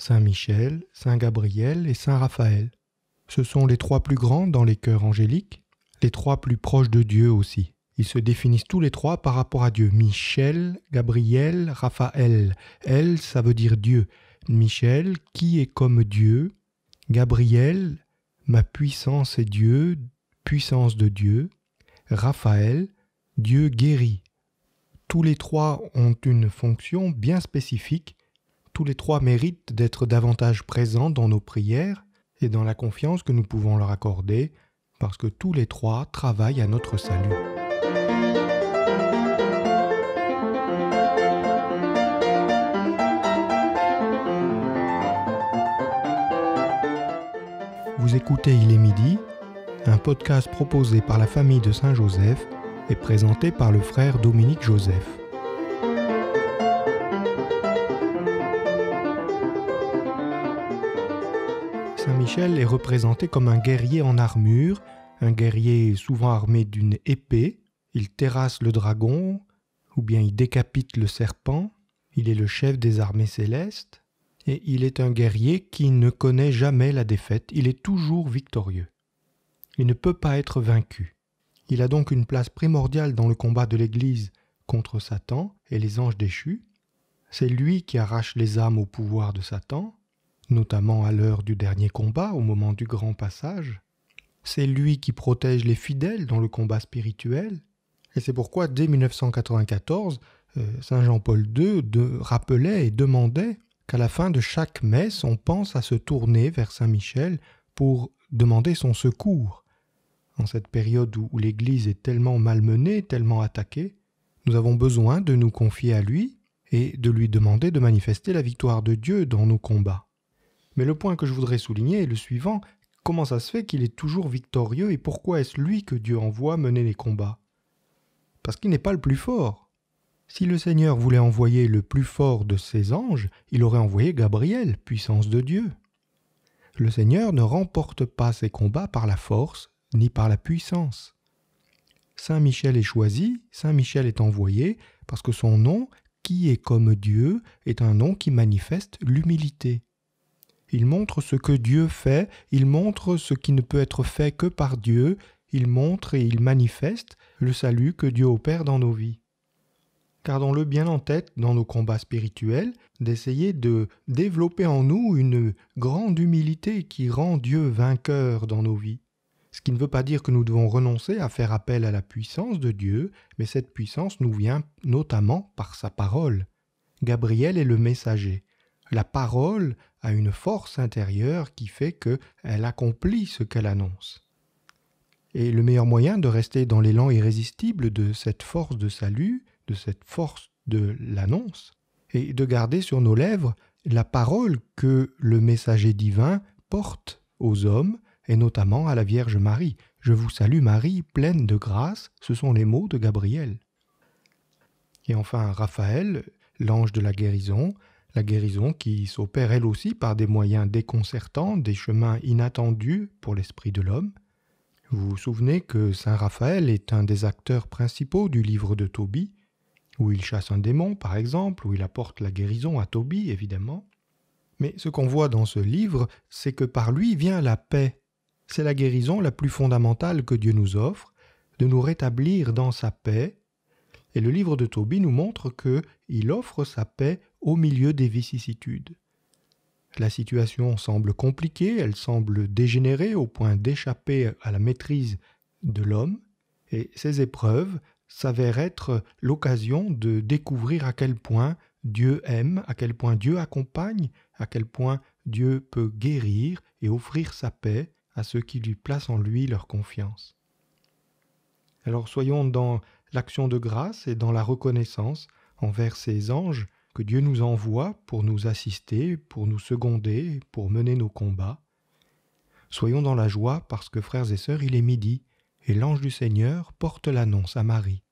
Saint Michel, Saint Gabriel et Saint Raphaël. Ce sont les trois plus grands dans les cœurs angéliques, les trois plus proches de Dieu aussi. Ils se définissent tous les trois par rapport à Dieu. Michel, Gabriel, Raphaël. Elle, ça veut dire Dieu. Michel, qui est comme Dieu. Gabriel, ma puissance est Dieu, puissance de Dieu. Raphaël, Dieu guéri. Tous les trois ont une fonction bien spécifique tous les trois méritent d'être davantage présents dans nos prières et dans la confiance que nous pouvons leur accorder, parce que tous les trois travaillent à notre salut. Vous écoutez Il est midi, un podcast proposé par la famille de Saint-Joseph et présenté par le frère Dominique Joseph. Saint Michel est représenté comme un guerrier en armure, un guerrier souvent armé d'une épée. Il terrasse le dragon, ou bien il décapite le serpent. Il est le chef des armées célestes, et il est un guerrier qui ne connaît jamais la défaite. Il est toujours victorieux. Il ne peut pas être vaincu. Il a donc une place primordiale dans le combat de l'Église contre Satan et les anges déchus. C'est lui qui arrache les âmes au pouvoir de Satan, notamment à l'heure du dernier combat, au moment du grand passage. C'est lui qui protège les fidèles dans le combat spirituel, et c'est pourquoi dès 1994, euh, Saint Jean-Paul II de, rappelait et demandait qu'à la fin de chaque messe, on pense à se tourner vers Saint Michel pour demander son secours. En cette période où l'Église est tellement malmenée, tellement attaquée, nous avons besoin de nous confier à lui et de lui demander de manifester la victoire de Dieu dans nos combats. Mais le point que je voudrais souligner est le suivant. Comment ça se fait qu'il est toujours victorieux et pourquoi est-ce lui que Dieu envoie mener les combats Parce qu'il n'est pas le plus fort. Si le Seigneur voulait envoyer le plus fort de ses anges, il aurait envoyé Gabriel, puissance de Dieu. Le Seigneur ne remporte pas ses combats par la force ni par la puissance. Saint Michel est choisi, Saint Michel est envoyé, parce que son nom, qui est comme Dieu, est un nom qui manifeste l'humilité. Il montre ce que Dieu fait, il montre ce qui ne peut être fait que par Dieu, il montre et il manifeste le salut que Dieu opère dans nos vies. Gardons-le bien en tête dans nos combats spirituels, d'essayer de développer en nous une grande humilité qui rend Dieu vainqueur dans nos vies. Ce qui ne veut pas dire que nous devons renoncer à faire appel à la puissance de Dieu, mais cette puissance nous vient notamment par sa parole. Gabriel est le messager. La parole à une force intérieure qui fait qu'elle accomplit ce qu'elle annonce. Et le meilleur moyen de rester dans l'élan irrésistible de cette force de salut, de cette force de l'annonce, est de garder sur nos lèvres la parole que le messager divin porte aux hommes, et notamment à la Vierge Marie. Je vous salue Marie, pleine de grâce, ce sont les mots de Gabriel. Et enfin, Raphaël, l'ange de la guérison, la guérison qui s'opère elle aussi par des moyens déconcertants, des chemins inattendus pour l'esprit de l'homme. Vous vous souvenez que Saint Raphaël est un des acteurs principaux du livre de Tobie, où il chasse un démon par exemple, où il apporte la guérison à Tobie évidemment. Mais ce qu'on voit dans ce livre, c'est que par lui vient la paix. C'est la guérison la plus fondamentale que Dieu nous offre, de nous rétablir dans sa paix. Et le livre de Tobie nous montre que il offre sa paix au milieu des vicissitudes. La situation semble compliquée, elle semble dégénérer au point d'échapper à la maîtrise de l'homme, et ces épreuves s'avèrent être l'occasion de découvrir à quel point Dieu aime, à quel point Dieu accompagne, à quel point Dieu peut guérir et offrir sa paix à ceux qui lui placent en lui leur confiance. Alors soyons dans l'action de grâce et dans la reconnaissance envers ces anges que Dieu nous envoie pour nous assister, pour nous seconder, pour mener nos combats. Soyons dans la joie parce que, frères et sœurs, il est midi, et l'ange du Seigneur porte l'annonce à Marie.